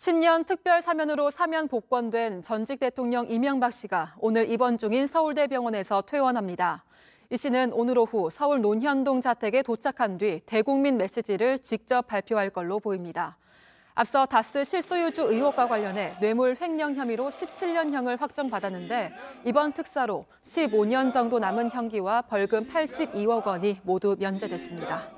신년 특별 사면으로 사면 복권된 전직 대통령 이명박 씨가 오늘 입원 중인 서울대병원에서 퇴원합니다. 이 씨는 오늘 오후 서울 논현동 자택에 도착한 뒤 대국민 메시지를 직접 발표할 걸로 보입니다. 앞서 다스 실소유주 의혹과 관련해 뇌물 횡령 혐의로 17년형을 확정받았는데 이번 특사로 15년 정도 남은 형기와 벌금 82억 원이 모두 면제됐습니다.